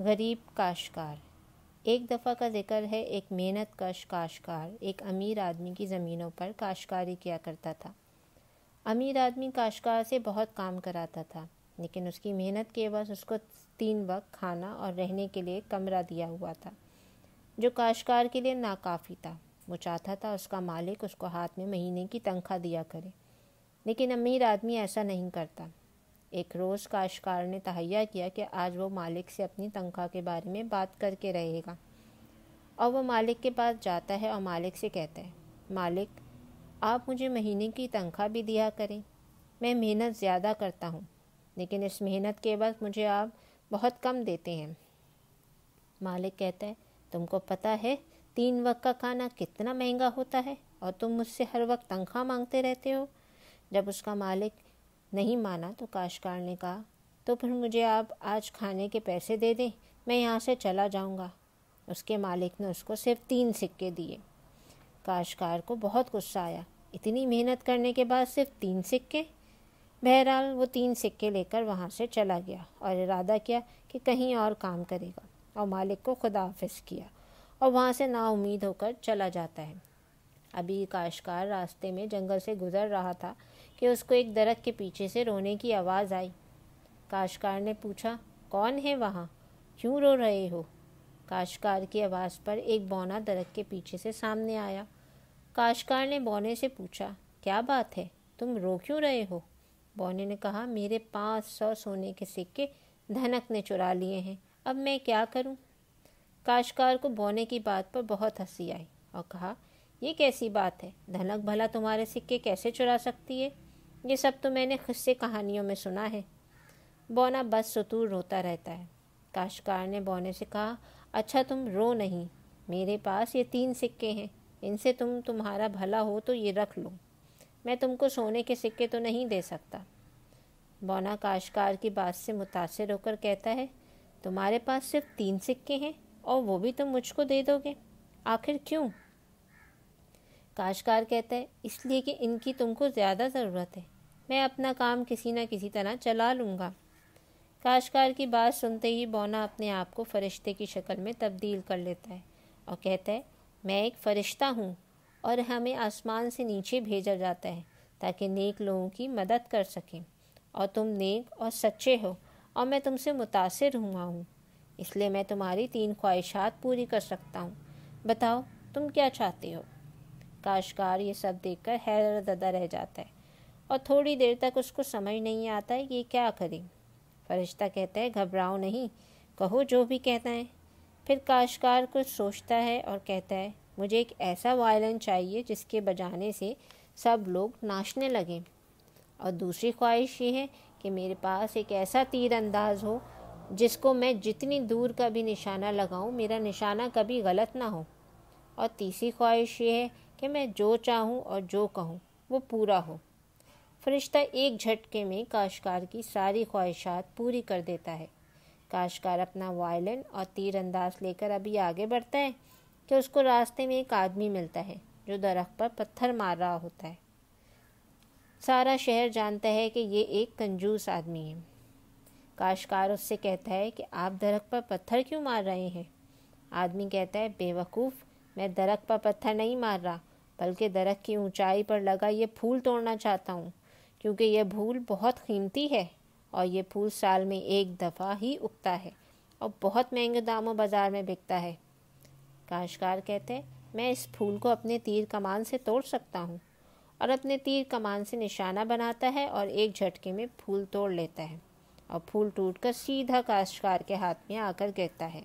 गरीब काशकार एक दफ़ा का जिक्र है एक मेहनत कश काशकार एक अमीर आदमी की ज़मीनों पर काशकारी किया करता था अमीर आदमी काशकार से बहुत काम कराता था लेकिन उसकी मेहनत के बस उसको तीन वक्त खाना और रहने के लिए कमरा दिया हुआ था जो काशकार के लिए नाकाफ़ी था वो चाहता था उसका मालिक उसको हाथ में महीने की तनख्वाह दिया करे लेकिन अमीर आदमी ऐसा नहीं करता एक रोज़ काशकार ने तहैया किया कि आज वो मालिक से अपनी तनख्वाह के बारे में बात करके रहेगा और वह मालिक के पास जाता है और मालिक से कहता है मालिक आप मुझे महीने की तनख्वाह भी दिया करें मैं मेहनत ज़्यादा करता हूँ लेकिन इस मेहनत के बाद मुझे आप बहुत कम देते हैं मालिक कहता है तुमको पता है तीन वक्त का खाना कितना महंगा होता है और तुम मुझसे हर वक्त तनख्वाह मांगते रहते हो जब उसका मालिक नहीं माना तो काशकार ने कहा तो फिर मुझे आप आज खाने के पैसे दे दें मैं यहाँ से चला जाऊँगा उसके मालिक ने उसको सिर्फ तीन सिक्के दिए काशकार को बहुत गुस्सा आया इतनी मेहनत करने के बाद सिर्फ तीन सिक्के बहरहाल वो तीन सिक्के लेकर वहाँ से चला गया और इरादा किया कि कहीं और काम करेगा और मालिक को खुदा किया और वहाँ से नाउमीद होकर चला जाता है अभी काशकार रास्ते में जंगल से गुजर रहा था कि उसको एक दरख्त के पीछे से रोने की आवाज़ आई काशकार ने पूछा कौन है वहाँ क्यों रो रहे हो काशकार की आवाज़ पर एक बौना दरख्त के पीछे से सामने आया काशकार ने बौने से पूछा क्या बात है तुम रो क्यों रहे हो बौने ने कहा मेरे पाँच सौ सोने के सिक्के धनक ने चुरा लिए हैं अब मैं क्या करूं? काशकार को बौने की बात पर बहुत हंसी आई और कहा ये कैसी बात है धनक भला तुम्हारे सिक्के कैसे चुरा सकती है ये सब तो मैंने किस्से कहानियों में सुना है बोना बस सतूर रोता रहता है काशकार ने बोने से कहा अच्छा तुम रो नहीं मेरे पास ये तीन सिक्के हैं इनसे तुम तुम्हारा भला हो तो ये रख लो मैं तुमको सोने के सिक्के तो नहीं दे सकता बौना काशकार की बात से मुतासर होकर कहता है तुम्हारे पास सिर्फ तीन सिक्के हैं और वो भी तुम मुझको दे दोगे आखिर क्यों काशकार कहता है इसलिए कि इनकी तुमको ज़्यादा ज़रूरत है मैं अपना काम किसी न किसी तरह चला लूँगा काशकार की बात सुनते ही बौना अपने आप को फरिश्ते की शक्ल में तब्दील कर लेता है और कहता है मैं एक फ़रिश्ता हूँ और हमें आसमान से नीचे भेजा जाता है ताकि नेक लोगों की मदद कर सकें और तुम नेक और सच्चे हो और मैं तुमसे मुतासर हुआ हूँ इसलिए मैं तुम्हारी तीन ख्वाहिशात पूरी कर सकता हूँ बताओ तुम क्या चाहते हो काशकार ये सब देखकर हैर ददा रह जाता है और थोड़ी देर तक उसको समझ नहीं आता है कि क्या करें फरिश्ता कहता है घबराओ नहीं कहो जो भी कहता है फिर काशकार कुछ सोचता है और कहता है मुझे एक ऐसा वायलन चाहिए जिसके बजाने से सब लोग नाचने लगें और दूसरी ख्वाहिश ये है कि मेरे पास एक ऐसा तीर अंदाज हो जिसको मैं जितनी दूर का भी निशाना लगाऊं मेरा निशाना कभी गलत ना हो और तीसरी ख्वाहिश ये है कि मैं जो चाहूँ और जो कहूँ वो पूरा हो फरिश्ता एक झटके में काशकार की सारी ख्वाहिशात पूरी कर देता है काशकार अपना वायलिन और तीर अंदाज लेकर अभी आगे बढ़ता है कि उसको रास्ते में एक आदमी मिलता है जो दरख्त पर पत्थर मार रहा होता है सारा शहर जानता है कि ये एक कंजूस आदमी है काशकार उससे कहता है कि आप दरख्त पर पत्थर क्यों मार रहे हैं आदमी कहता है बेवकूफ़ मैं दरख्त पर पत्थर नहीं मार रहा बल्कि दरख्त की ऊंचाई पर लगा ये फूल तोड़ना चाहता हूँ क्योंकि यह फूल बहुत कीमती है और यह फूल साल में एक दफ़ा ही उगता है और बहुत महंगे दामों बाज़ार में बिकता है काशकार कहते मैं इस फूल को अपने तीर कमान से तोड़ सकता हूँ और अपने तीर कमान से निशाना बनाता है और एक झटके में फूल तोड़ लेता है और फूल टूटकर सीधा काश्कार के हाथ में आकर गिरता है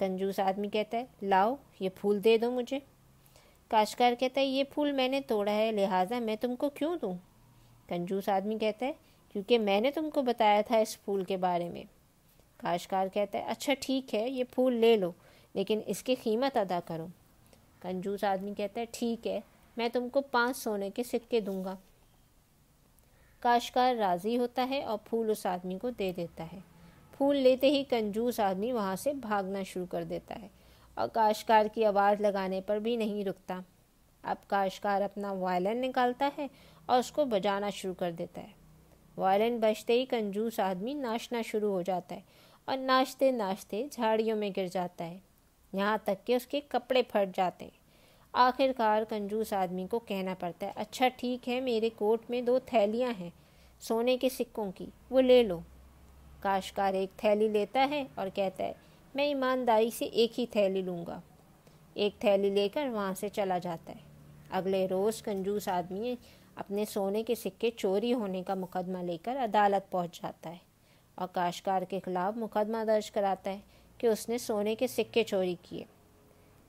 कंजूस आदमी कहता है लाओ ये फूल दे दो मुझे काशकार कहता तो है ये फूल मैंने तोड़ा है लिहाजा मैं तुमको क्यों दूँ कंजूस आदमी कहता है क्योंकि मैंने तुमको बताया था इस फूल के बारे में काशकार कहता है अच्छा ठीक है ये फूल ले लो लेकिन इसकी कीमत अदा करो कंजूस आदमी कहता है ठीक है मैं तुमको पाँच सोने के सिक्के दूंगा काशकार राज़ी होता है और फूल उस आदमी को दे देता है फूल लेते ही कंजूस आदमी वहाँ से भागना शुरू कर देता है और काशकार की आवाज़ लगाने पर भी नहीं रुकता अब काशकार अपना वायलिन निकालता है और उसको बजाना शुरू कर देता है वायलिन बजते ही कंजूस आदमी नाचना शुरू हो जाता है और नाचते नाचते झाड़ियों में गिर जाता है यहाँ तक कि उसके कपड़े फट जाते हैं आखिरकार कंजूस आदमी को कहना पड़ता है अच्छा ठीक है मेरे कोट में दो थैलियाँ हैं सोने के सिक्कों की वो ले लो काशकार एक थैली लेता है और कहता है मैं ईमानदारी से एक ही थैली लूँगा एक थैली लेकर वहाँ से चला जाता है अगले रोज़ कंजूस आदमी अपने सोने के सिक्के चोरी होने का मुकदमा लेकर अदालत पहुँच जाता है और काशकार के खिलाफ मुकदमा दर्ज कराता है कि उसने सोने के सिक्के चोरी किए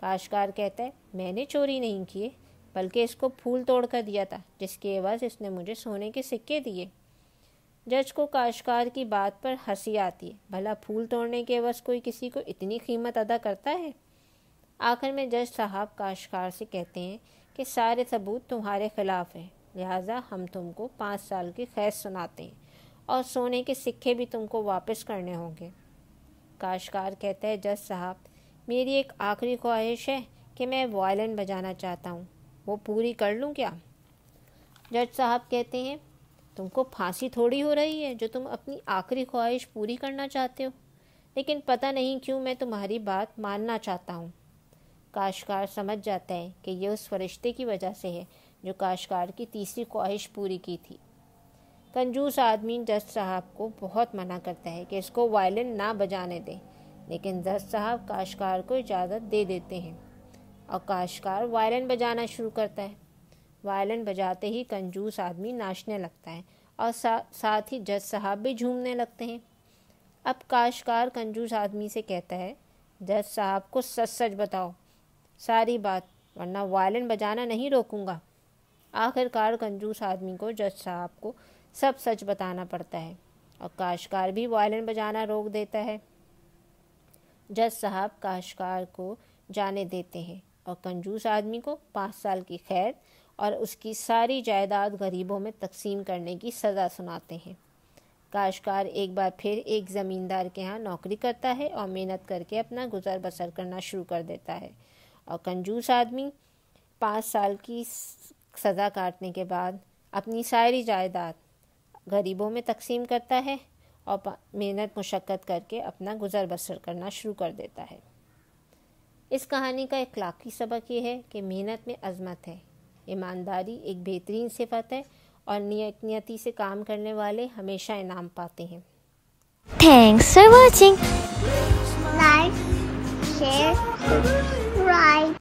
काशकार कहता है मैंने चोरी नहीं किए बल्कि इसको फूल तोड़ कर दिया था जिसके आवाज़ इसने मुझे सोने के सिक्के दिए जज को काशकार की बात पर हंसी आती है भला फूल तोड़ने के बस कोई किसी को इतनी कीमत अदा करता है आखिर में जज साहब काशकार से कहते हैं कि सारे सबूत तुम्हारे खिलाफ हैं लिहाजा हम तुमको पाँच साल की खैस सुनाते हैं और सोने के सिक्के भी तुमको वापस करने होंगे काशकार कहता है जज साहब मेरी एक आखिरी ख्वाहिश है कि मैं वायलिन बजाना चाहता हूँ वो पूरी कर लूँ क्या जज साहब कहते हैं तुमको फांसी थोड़ी हो रही है जो तुम अपनी आखिरी ख्वाहिश पूरी करना चाहते हो लेकिन पता नहीं क्यों मैं तुम्हारी बात मानना चाहता हूँ काशकार समझ जाता है कि यह उस फरिश्ते की वजह से है जो काशकार की तीसरी ख्वाहिश पूरी की थी कंजूस आदमी जज साहब को बहुत मना करता है कि इसको वायलिन ना बजाने दें लेकिन जज साहब काशकार को इजाज़त दे देते हैं और काशकार वायलिन बजाना शुरू करता है वायलिन बजाते ही कंजूस आदमी नाचने लगता है और सा, साथ ही जज साहब भी झूमने लगते हैं अब काशकार कंजूस आदमी से कहता है जज साहब को सच सच बताओ सारी बात वरना वायलिन बजाना नहीं रोकूंगा आखिरकार कंजूस आदमी को जज साहब को सब सच बताना पड़ता है और काशकार भी वायलिन बजाना रोक देता है जज साहब काशकार को जाने देते हैं और कंजूस आदमी को पाँच साल की खैर और उसकी सारी जायदाद गरीबों में तकसीम करने की सज़ा सुनाते हैं काशकार एक बार फिर एक ज़मींदार के यहाँ नौकरी करता है और मेहनत करके अपना गुजर बसर करना शुरू कर देता है और कंजूस आदमी पाँच साल की सज़ा काटने के बाद अपनी सारी जायदाद गरीबों में तकसीम करता है और मेहनत मुशक्क़त करके अपना गुजर बसर करना शुरू कर देता है इस कहानी का इखलाकी सबक ये है कि मेहनत में अजमत है ईमानदारी एक बेहतरीन सिफत है और नियत नियति से काम करने वाले हमेशा इनाम पाते हैं thanks for watching like share